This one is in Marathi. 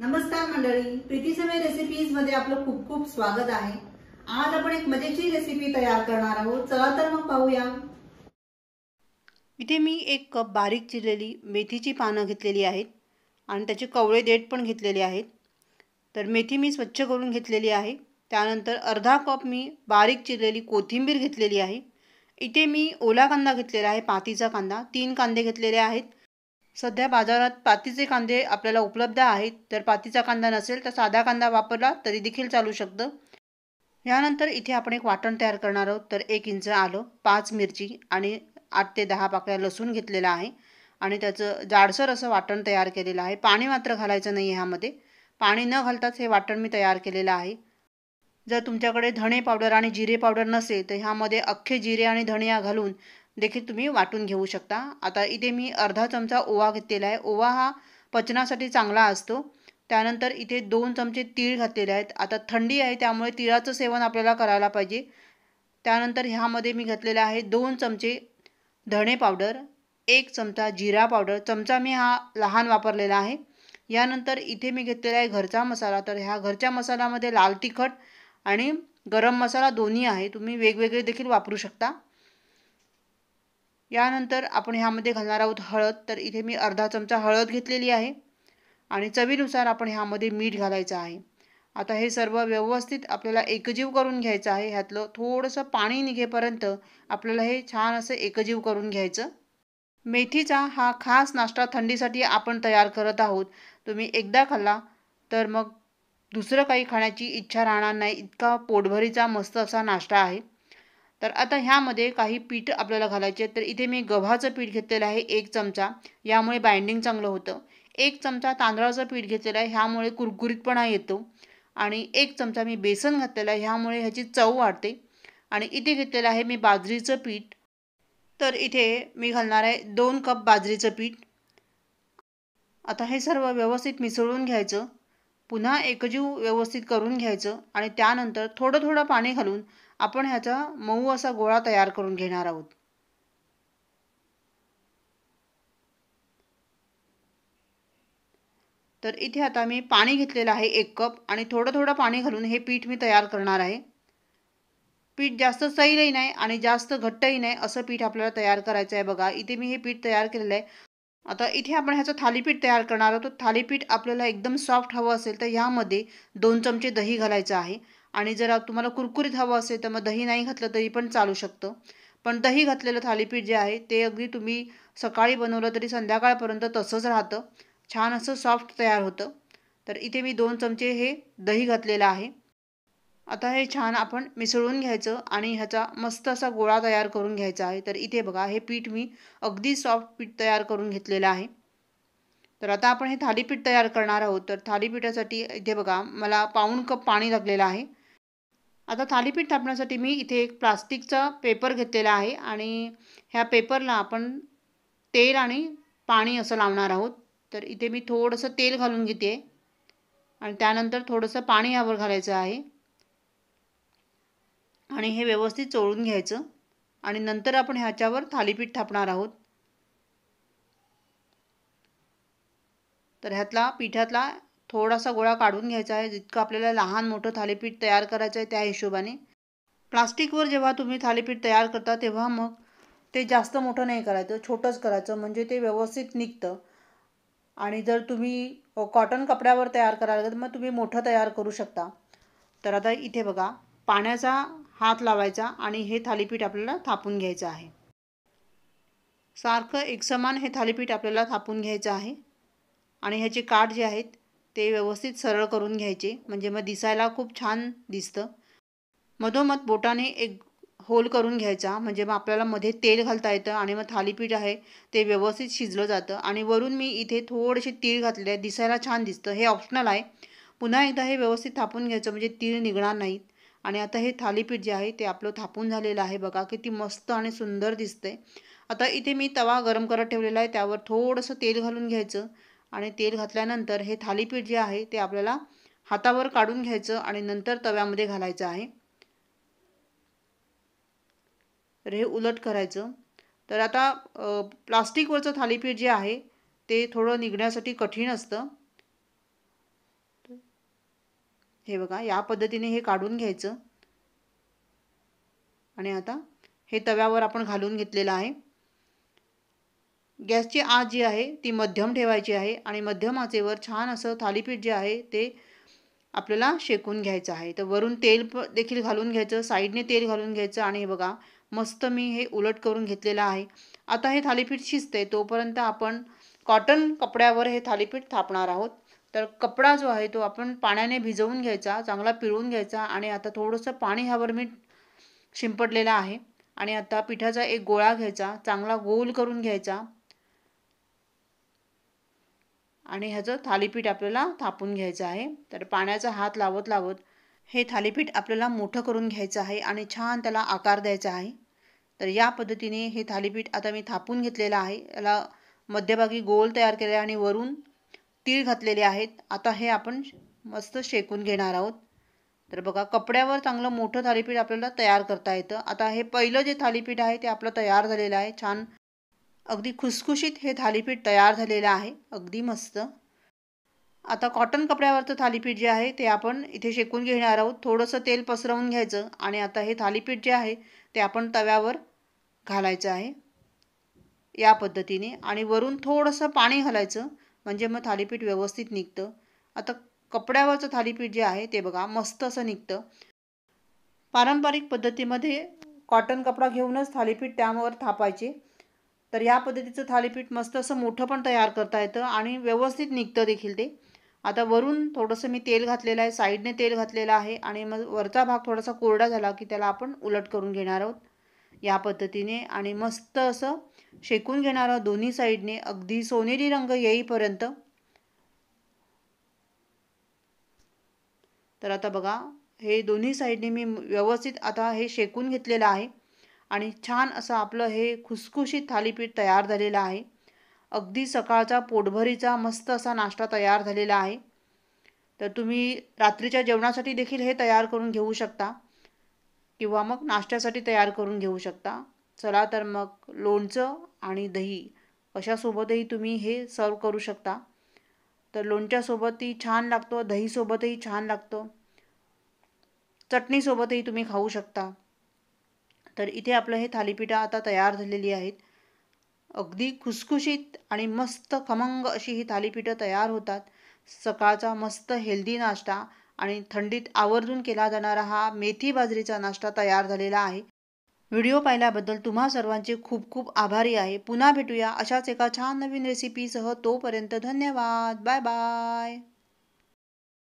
नमस्कार मंडळी प्रीतीसमय रेसिपीज मध्ये आपलं खूप खूप स्वागत आहे आज आपण एक मजेची रेसिपी तयार करणार आहोत चला तर मग पाहूया इथे मी एक कप बारीक चिरलेली मेथीची पानं घेतलेली आहेत आणि त्याचे कवळे देठ पण घेतलेले आहेत तर मेथी मी स्वच्छ करून घेतलेली आहे त्यानंतर अर्धा कप मी बारीक चिरलेली कोथिंबीर घेतलेली आहे इथे मी ओला कांदा घेतलेला आहे पातीचा कांदा तीन कांदे घेतलेले आहेत सध्या बाजारात पातीचे कांदे आपल्याला उपलब्ध आहेत तर पातीचा कांदा नसेल तर साधा कांदा वापरला तरी देखील चालू शकतं यानंतर इथे आपण एक वाटण तयार करणार आहोत तर एक इंच आलं पाच मिरची आणि आठ ते दहा पाकळ्या लसूण घेतलेला आहे आणि त्याचं जाडसर असं वाटण तयार केलेलं आहे पाणी मात्र घालायचं नाही ह्यामध्ये पाणी न घालताच हे वाटण मी तयार केलेलं आहे जर तुमच्याकडे धणे पावडर आणि जिरे पावडर नसेल तर ह्यामध्ये अख्खे जिरे आणि धणे घालून देखील तुम्ही वाटून घेऊ शकता आता इथे मी अर्धा चमचा ओवा घेतलेला आहे ओवा हा पचनासाठी चांगला असतो त्यानंतर इथे दोन चमचे तीळ घातलेले आहेत आता थंडी आहे त्यामुळे तिळाचं सेवन आपल्याला करायला पाहिजे त्यानंतर ह्यामध्ये मी घातलेलं आहे दोन चमचे धणे पावडर एक चमचा जिरा पावडर चमचा मी हा लहान वापरलेला आहे यानंतर इथे मी घेतलेला आहे घरचा मसाला तर ह्या घरच्या मसाल्यामध्ये लाल तिखट आणि गरम मसाला दोन्ही आहे तुम्ही वेगवेगळे देखील वापरू शकता यानंतर आपण ह्यामध्ये घालणार आहोत हळद तर इथे मी अर्धा चमचा हळद घेतलेली आहे आणि चवीनुसार आपण ह्यामध्ये मीठ घालायचं आहे आता हे सर्व व्यवस्थित आपल्याला एकजीव करून घ्यायचं आहे ह्यातलं थोडंसं पाणी निघेपर्यंत आपल्याला हे छान असं एकजीव करून घ्यायचं मेथीचा हा खास नाश्ता थंडीसाठी आपण तयार करत आहोत तुम्ही एकदा खाल्ला तर मग दुसरं काही खाण्याची इच्छा राहणार नाही इतका पोटभरीचा मस्त असा नाश्ता आहे तर आता ह्यामध्ये काही पीठ आपल्याला घालायचे तर इथे मी गव्हाचं पीठ घेतलेलं आहे एक चमचा यामुळे बाइंडिंग चांगलं होतं एक चमचा तांदळाचं पीठ घेतलेलं आहे ह्यामुळे कुरकुरीतपणा येतो आणि एक चमचा मी बेसन घातलेला आहे ह्यामुळे ह्याची चव वाढते आणि इथे घेतलेलं आहे मी बाजरीचं पीठ तर इथे मी घालणार आहे दोन कप बाजरीचं पीठ आता हे सर्व व्यवस्थित मिसळून घ्यायचं पुन्हा एकजीव व्यवस्थित करून घ्यायचं आणि त्यानंतर थोडं थोडं पाणी घालून आपण ह्याचा मऊ असा गोळा तयार करून घेणार आहोत तर इथे आता मी पाणी घेतलेलं आहे एक कप आणि थोडं थोडं पाणी घालून हे पीठ मी तयार करणार आहे पीठ जास्त सैलही नाही आणि जास्त घट्टही नाही असं पीठ आपल्याला तयार करायचं आहे बघा इथे मी हे पीठ तयार केलेलं आहे आता इथे आपण ह्याचं थालीपीठ तयार करणार आहोत थालीपीठ आपल्याला एकदम सॉफ्ट हवं असेल तर ह्यामध्ये दोन चमचे दही घालायचं आहे आणि जर तुम्हाला कुरकुरीत हवं असेल तर मग दही नाही घातलं तरी पण चालू शकतं पण दही घातलेलं थालीपीठ जे आहे ते अगदी तुम्ही सकाळी बनवलं तरी संध्याकाळपर्यंत तसंच राहतं छान असं सॉफ्ट तयार होतं तर इथे मी दोन चमचे हे दही घातलेलं आहे आता हे छान आपण मिसळून घ्यायचं आणि ह्याचा मस्त असा गोळा तयार करून घ्यायचा आहे तर इथे बघा हे पीठ मी अगदी सॉफ्ट पीठ तयार करून घेतलेलं आहे तर आता आपण हे थालीपीठ तयार करणार आहोत तर थालीपीठासाठी इथे बघा मला पाऊण कप पाणी लागलेलं आहे आता थालीपीठ थापण्यासाठी मी इथे एक प्लास्टिकचा पेपर घेतलेला आहे आणि ह्या पेपरला आपण तेल आणि पाणी असं लावणार आहोत तर इथे मी थोडंसं तेल घालून घेते आणि त्यानंतर थोडंसं पाणी यावर घालायचं आहे आणि हे व्यवस्थित चोळून घ्यायचं आणि नंतर आपण ह्याच्यावर थालीपीठ थापणार आहोत तर ह्यातला पिठातला थोडासा गोळा काढून घ्यायचा आहे जितकं आपल्याला लहान मोठं थालीपीठ तयार करायचं आहे त्या हिशोबाने प्लास्टिकवर जेव्हा तुम्ही थालीपीठ तयार करता तेव्हा मग ते जास्त मोठं नाही करायचं छोटंच करायचं म्हणजे ते व्यवस्थित निघतं आणि जर तुम्ही कॉटन कपड्यावर तयार करायला तर मग तुम्ही मोठं तयार करू शकता तर आता इथे बघा पाण्याचा हात लावायचा आणि हे थालीपीठ आपल्याला थापून घ्यायचं आहे सारखं एकसमान हे थालीपीठ आपल्याला थापून घ्यायचं आहे आणि ह्याचे काठ जे आहेत ते व्यवस्थित सरळ करून घ्यायचे म्हणजे मग दिसायला खूप छान दिसतं मधोमध बोटाने एक होल करून घ्यायचा म्हणजे मग आपल्याला मध्ये तेल घालता येतं आणि मग थालीपीठ आहे ते व्यवस्थित शिजलं जातं आणि वरून मी इथे थोडेसे तीळ घातलेले आहे दिसायला छान दिसतं हे ऑप्शनल आहे पुन्हा एकदा हे व्यवस्थित थापून घ्यायचं म्हणजे तीळ निघणार नाहीत आणि आता हे थालीपीठ जे आहे ते आपलं थापून झालेलं आहे बघा किती मस्त आणि सुंदर दिसतंय आता इथे मी तवा गरम करत ठेवलेला आहे त्यावर थोडंसं तेल घालून घ्यायचं आणि तेल घातल्यानंतर हे थालीपीठ जे आहे ते आपल्याला हातावर काढून घ्यायचं आणि नंतर तव्यामध्ये घालायचं आहे तर हे उलट करायचं तर आता प्लास्टिकवरचं थालीपीठ जे आहे ते थोडं निघण्यासाठी कठीण असतं हे बघा या पद्धतीने हे काढून घ्यायचं आणि आता हे तव्यावर आपण घालून घेतलेलं आहे गॅसची आत जी आहे ती मध्यम ठेवायची आहे आणि मध्यम आचेवर छान असं थालीपीठ जे आहे ते आपल्याला शेकून घ्यायचं आहे तर वरून तेल देखील घालून घ्यायचं साईडने तेल घालून घ्यायचं आणि हे बघा मस्त मी हे उलट करून घेतलेलं आहे आता हे थालीपीठ शिजते तोपर्यंत आपण कॉटन कपड्यावर हे थालीपीठ थापणार आहोत तर कपडा जो आहे तो आपण पाण्याने भिजवून घ्यायचा चांगला पिळून घ्यायचा आणि आता थोडंसं पाणी ह्यावर मी शिंपडलेलं आहे आणि आता पिठाचा एक गोळा घ्यायचा चांगला गोल करून घ्यायचा आणि ह्याचं थालीपीठ आपल्याला थापून घ्यायचं आहे तर पाण्याचा हात लावत लावत हे थालीपीठ आपल्याला मोठं करून घ्यायचं आहे आणि छान त्याला आकार द्यायचा आहे तर या पद्धतीने हे थालीपीठ आता मी थापून घेतलेलं आहे याला मध्यभागी गोल तयार केले आणि वरून तीळ घातलेले आहेत आता हे आपण मस्त शेकून घेणार आहोत तर बघा कपड्यावर चांगलं मोठं थालीपीठ आपल्याला तयार करता येतं आता हे पहिलं जे थालीपीठ आहे ते आपलं तयार झालेलं आहे छान अगदी खुसखुशीत हे थालीपीठ तयार झालेलं आहे अगदी मस्त आता कॉटन कपड्यावरचं थालीपीठ जे आहे ते आपण इथे शेकून घेणार आहोत थोडंसं तेल पसरवून घ्यायचं आणि आता हे थालीपीठ जे आहे ते आपण तव्यावर घालायचं आहे या पद्धतीने आणि वरून थोडंसं पाणी घालायचं म्हणजे मग थालीपीठ व्यवस्थित निघतं आता कपड्यावरचं थालीपीठ जे आहे ते बघा मस्त असं निघतं पारंपरिक पद्धतीमध्ये कॉटन कपडा घेऊनच थालीपीठ त्यावर थापायचे तर या पद्धतीचं थालीपीठ मस्त असं मोठं पण तयार करता येतं आणि व्यवस्थित निघतं देखील ते आता वरून थोडंसं मी तेल घातलेलं आहे साईडने तेल घातलेलं आहे आणि मग वरचा भाग थोडासा कोरडा झाला की त्याला आपण उलट करून घेणार आहोत या पद्धतीने आणि मस्त असं शेकून घेणार आहोत दोन्ही साईडने अगदी सोनेरी रंग येईपर्यंत तर आता बघा हे दोन्ही साईडने मी व्यवस्थित आता हे शेकून घेतलेलं आहे आणि छान असं आपलं हे खुसखुशीत थालीपीठ तयार झालेलं आहे अगदी सकाळचा पोटभरीचा मस्त असा नाश्ता तयार झालेला आहे तर तुम्ही रात्रीच्या जेवणासाठी देखील हे तयार करून घेऊ शकता किंवा मग नाश्त्यासाठी तयार करून घेऊ शकता चला तर मग लोणचं आणि दही अशासोबतही तुम्ही हे सर्व करू शकता तर लोणच्यासोबतही छान लागतो दहीसोबतही छान लागतो चटणीसोबतही तुम्ही खाऊ शकता तर इथे आपलं हे थालीपीठं आता तयार झालेली आहेत अगदी खुसखुशीत आणि मस्त खमंग अशी ही थालीपीठं तयार होतात सकाळचा मस्त हेल्दी नाश्ता आणि थंडीत आवर्जून केला जाणारा हा मेथी बाजरीचा नाश्ता तयार झालेला आहे व्हिडिओ पाहिल्याबद्दल तुम्हा सर्वांचे खूप खूप आभारी आहे पुन्हा भेटूया अशाच एका छान नवीन रेसिपीसह तोपर्यंत धन्यवाद बाय बाय